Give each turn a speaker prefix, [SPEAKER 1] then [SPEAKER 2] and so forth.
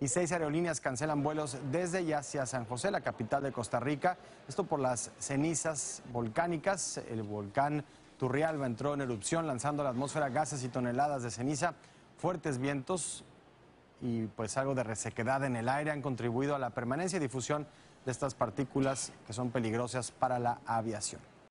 [SPEAKER 1] y seis aerolíneas cancelan vuelos desde y hacia San José, la capital de Costa Rica. Esto por las cenizas volcánicas. El volcán Turrialba entró en erupción lanzando a la atmósfera gases y toneladas de ceniza. Fuertes vientos y pues algo de resequedad en el aire han contribuido a la permanencia y difusión de estas partículas que son peligrosas para la aviación.